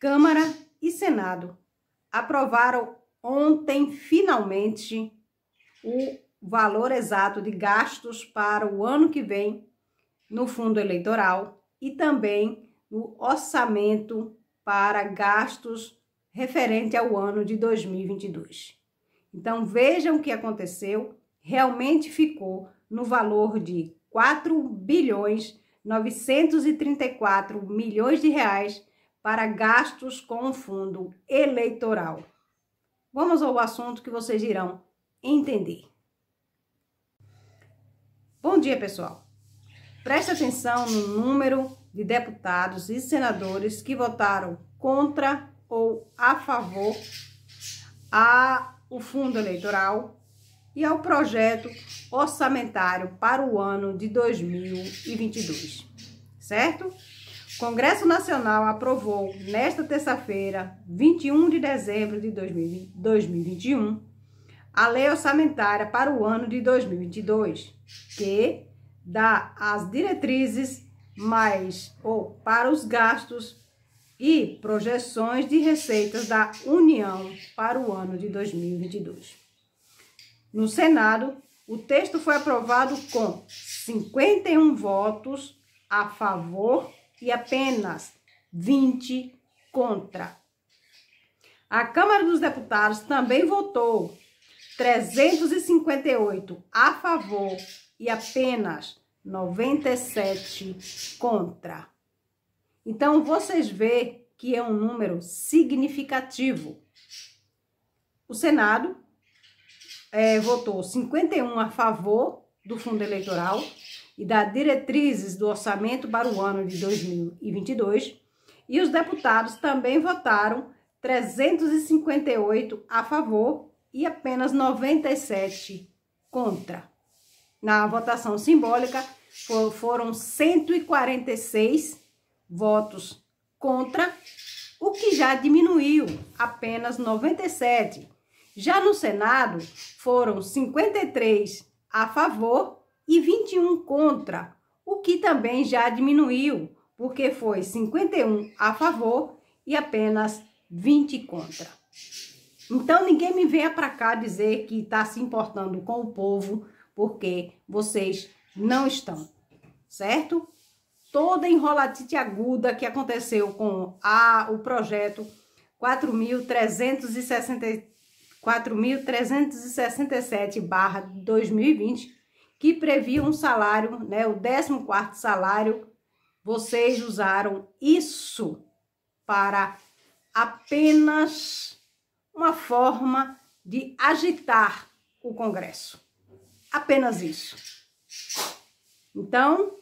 Câmara e Senado aprovaram ontem, finalmente, o valor exato de gastos para o ano que vem no fundo eleitoral e também no orçamento para gastos referente ao ano de 2022. Então vejam o que aconteceu, realmente ficou no valor de 4 bilhões 934 milhões de reais para gastos com o fundo eleitoral. Vamos ao assunto que vocês irão entender. Bom dia, pessoal. Preste atenção no número de deputados e senadores que votaram contra ou a favor ao fundo eleitoral e ao projeto orçamentário para o ano de 2022, certo? Congresso Nacional aprovou, nesta terça-feira, 21 de dezembro de 2021, a Lei Orçamentária para o ano de 2022, que dá as diretrizes mais ou para os gastos e projeções de receitas da União para o ano de 2022. No Senado, o texto foi aprovado com 51 votos a favor e apenas 20 contra. A Câmara dos Deputados também votou 358 a favor e apenas 97 contra. Então vocês vê que é um número significativo. O Senado é, votou 51 a favor do fundo eleitoral e das diretrizes do orçamento para o ano de 2022, e os deputados também votaram 358 a favor e apenas 97 contra. Na votação simbólica, foram 146 votos contra, o que já diminuiu apenas 97. Já no Senado, foram 53 a favor e 21 contra, o que também já diminuiu, porque foi 51 a favor e apenas 20 contra. Então ninguém me venha para cá dizer que está se importando com o povo, porque vocês não estão, certo? Toda enrolatite aguda que aconteceu com a, o projeto 4.367 barra 2020 que previa um salário, né, o 14 salário, vocês usaram isso para apenas uma forma de agitar o Congresso. Apenas isso. Então,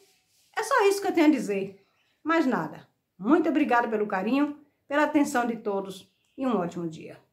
é só isso que eu tenho a dizer. Mais nada. Muito obrigada pelo carinho, pela atenção de todos e um ótimo dia.